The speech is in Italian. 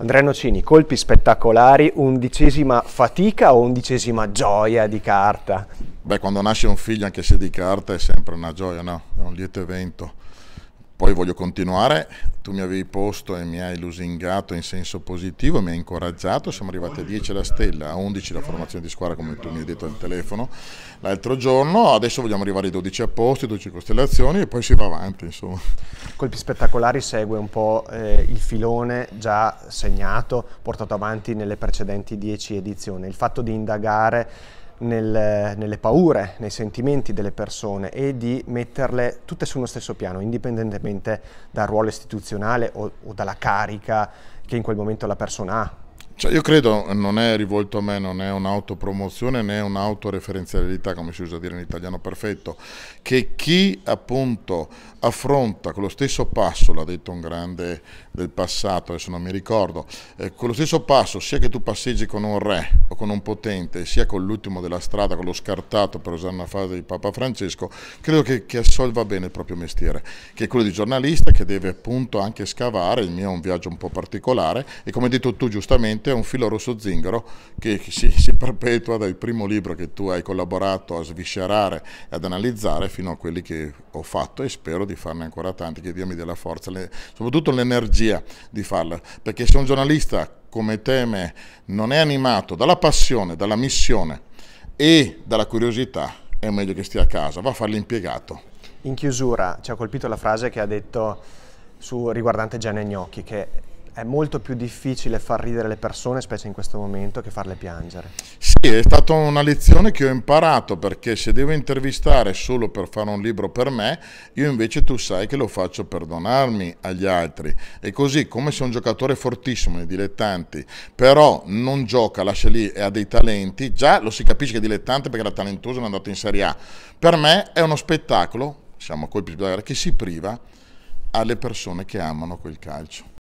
Andrea Nocini, colpi spettacolari, undicesima fatica o undicesima gioia di carta? Beh, quando nasce un figlio, anche se di carta, è sempre una gioia, no? È un lieto evento poi voglio continuare, tu mi avevi posto e mi hai lusingato in senso positivo, mi hai incoraggiato, siamo arrivati a 10 la stella, a 11 la formazione di squadra come tu mi hai detto al telefono l'altro giorno, adesso vogliamo arrivare ai 12 apposti, 12 costellazioni e poi si va avanti insomma. Colpi spettacolari segue un po' eh, il filone già segnato, portato avanti nelle precedenti 10 edizioni, il fatto di indagare nel, nelle paure, nei sentimenti delle persone e di metterle tutte su uno stesso piano, indipendentemente dal ruolo istituzionale o, o dalla carica che in quel momento la persona ha. Cioè io credo non è rivolto a me, non è un'autopromozione né un'autoreferenzialità, come si usa dire in italiano perfetto, che chi appunto affronta con lo stesso passo, l'ha detto un grande del passato, adesso non mi ricordo, eh, con lo stesso passo sia che tu passeggi con un re o con un potente, sia con l'ultimo della strada, con lo scartato per usare una frase di Papa Francesco, credo che, che assolva bene il proprio mestiere, che è quello di giornalista che deve appunto anche scavare, il mio è un viaggio un po' particolare e come hai detto tu giustamente, te un filo rosso zingaro che si, si perpetua dal primo libro che tu hai collaborato a sviscerare e ad analizzare fino a quelli che ho fatto e spero di farne ancora tanti, che Dio mi dia la forza, le, soprattutto l'energia di farla, perché se un giornalista come teme non è animato dalla passione, dalla missione e dalla curiosità, è meglio che stia a casa, va a fare l'impiegato. In chiusura ci ha colpito la frase che ha detto su, riguardante Gianni Gnocchi, che è molto più difficile far ridere le persone, specie in questo momento, che farle piangere. Sì, è stata una lezione che ho imparato perché se devo intervistare solo per fare un libro per me, io invece tu sai che lo faccio per donarmi agli altri. E così come se un giocatore fortissimo nei dilettanti, però non gioca, lascia lì e ha dei talenti, già lo si capisce che è dilettante perché era talentoso e è andato in Serie A. Per me è uno spettacolo, siamo colpi di guerra, che si priva alle persone che amano quel calcio.